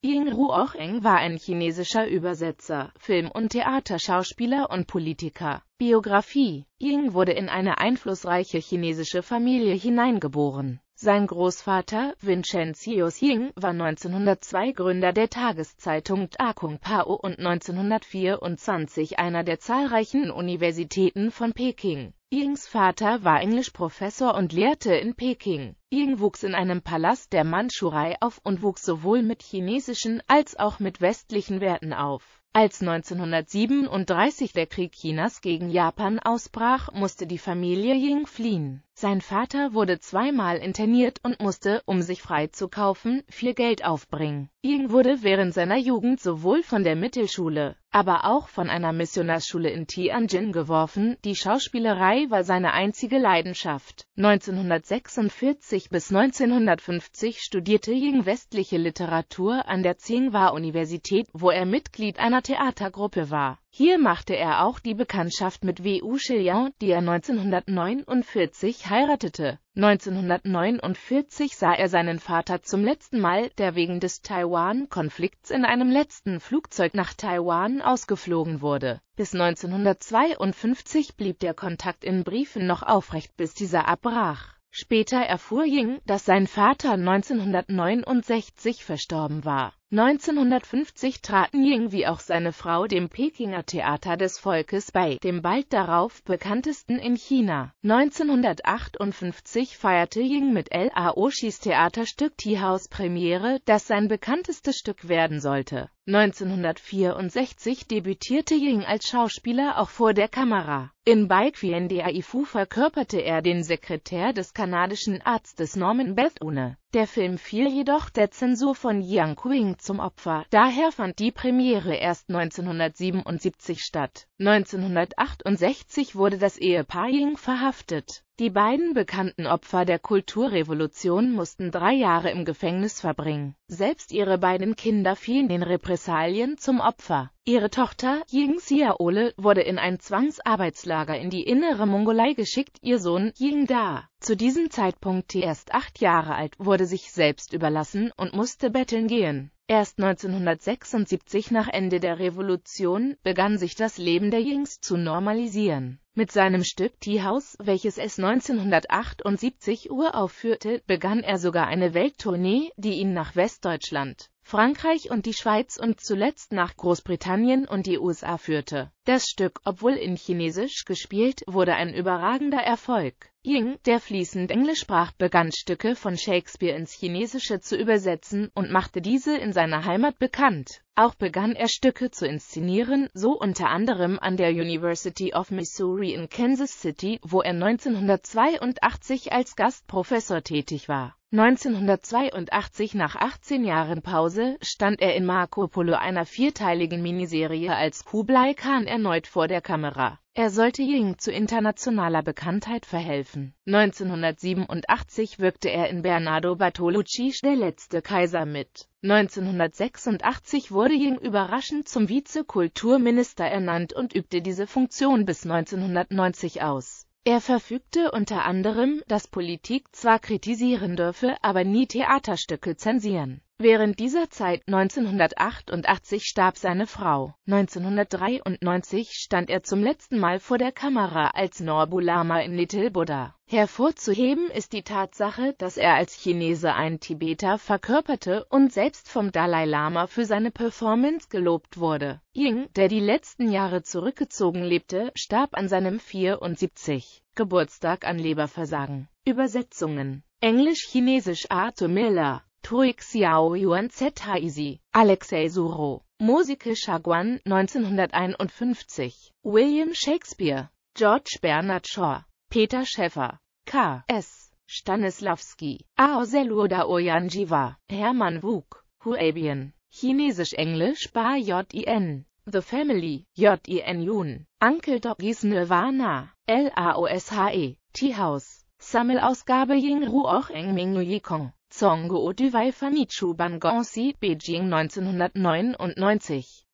Ying Ruocheng war ein chinesischer Übersetzer, Film- und Theaterschauspieler und Politiker. Biografie Ying wurde in eine einflussreiche chinesische Familie hineingeboren. Sein Großvater, Vincentius Ying, war 1902 Gründer der Tageszeitung Akung Pao und 1924 einer der zahlreichen Universitäten von Peking. Yings Vater war Englischprofessor und lehrte in Peking. Ying wuchs in einem Palast der Mandschurei auf und wuchs sowohl mit chinesischen als auch mit westlichen Werten auf. Als 1937 der Krieg Chinas gegen Japan ausbrach, musste die Familie Ying fliehen. Sein Vater wurde zweimal interniert und musste, um sich frei zu kaufen, viel Geld aufbringen. Ihm wurde während seiner Jugend sowohl von der Mittelschule aber auch von einer Missionarsschule in Tianjin geworfen, die Schauspielerei war seine einzige Leidenschaft. 1946 bis 1950 studierte Ying westliche Literatur an der Tsinghua-Universität, wo er Mitglied einer Theatergruppe war. Hier machte er auch die Bekanntschaft mit Wu Shiliang, die er 1949 heiratete 1949 sah er seinen Vater zum letzten Mal, der wegen des Taiwan-Konflikts in einem letzten Flugzeug nach Taiwan ausgeflogen wurde. Bis 1952 blieb der Kontakt in Briefen noch aufrecht, bis dieser abbrach. Später erfuhr Ying, dass sein Vater 1969 verstorben war 1950 traten Ying wie auch seine Frau dem Pekinger Theater des Volkes bei, dem bald darauf bekanntesten in China. 1958 feierte Ying mit El Aoshis Theaterstück Tea House Premiere, das sein bekanntestes Stück werden sollte. 1964 debütierte Ying als Schauspieler auch vor der Kamera. In Baiquien de Aifu verkörperte er den Sekretär des kanadischen Arztes Norman Bethune. Der Film fiel jedoch der Zensur von Yang Qing zum Opfer, daher fand die Premiere erst 1977 statt. 1968 wurde das Ehepaar Ying verhaftet die beiden bekannten Opfer der Kulturrevolution mussten drei Jahre im Gefängnis verbringen. Selbst ihre beiden Kinder fielen den Repressalien zum Opfer. Ihre Tochter, Ying Xiaole, wurde in ein Zwangsarbeitslager in die innere Mongolei geschickt, ihr Sohn, Ying Da, zu diesem Zeitpunkt erst acht Jahre alt, wurde sich selbst überlassen und musste betteln gehen. Erst 1976 nach Ende der Revolution begann sich das Leben der Jings zu normalisieren. Mit seinem Stück Tea House, welches es 1978 uraufführte, begann er sogar eine Welttournee, die ihn nach Westdeutschland Frankreich und die Schweiz und zuletzt nach Großbritannien und die USA führte. Das Stück, obwohl in Chinesisch gespielt, wurde ein überragender Erfolg. Ying, der fließend Englisch sprach, begann Stücke von Shakespeare ins Chinesische zu übersetzen und machte diese in seiner Heimat bekannt. Auch begann er Stücke zu inszenieren, so unter anderem an der University of Missouri in Kansas City, wo er 1982 als Gastprofessor tätig war. 1982 nach 18 Jahren Pause stand er in Marco Polo einer vierteiligen Miniserie als Kublai Khan erneut vor der Kamera. Er sollte Ying zu internationaler Bekanntheit verhelfen. 1987 wirkte er in Bernardo Bartolucci's Der letzte Kaiser mit. 1986 wurde Ying überraschend zum Vizekulturminister ernannt und übte diese Funktion bis 1990 aus er verfügte unter anderem, dass Politik zwar kritisieren dürfe, aber nie Theaterstücke zensieren Während dieser Zeit 1988 starb seine Frau. 1993 stand er zum letzten Mal vor der Kamera als Norbulama in Little Buddha. Hervorzuheben ist die Tatsache, dass er als Chinese einen Tibeter verkörperte und selbst vom Dalai Lama für seine Performance gelobt wurde. Ying, der die letzten Jahre zurückgezogen lebte, starb an seinem 74. Geburtstag an Leberversagen. Übersetzungen Englisch-Chinesisch Arthur Miller Tui Xiao Yuan Zhaizi, Alexei Suro, Mosike Shaguan 1951, William Shakespeare, George Bernard Shaw, Peter Schäffer, K. S. Stanislawski, Aoseluda Ojanjiva, Hermann Wug, Huabian, Chinesisch-Englisch Bar J.I.N. The Family, J.I.N. Jun, Uncle Doggies Nirvana, L.A.O.S.H.E., Tea House, Sammelausgabe Ying Och Eng Ming Kong. Songo Oduwei Famichu Bangonsi, Beijing 1999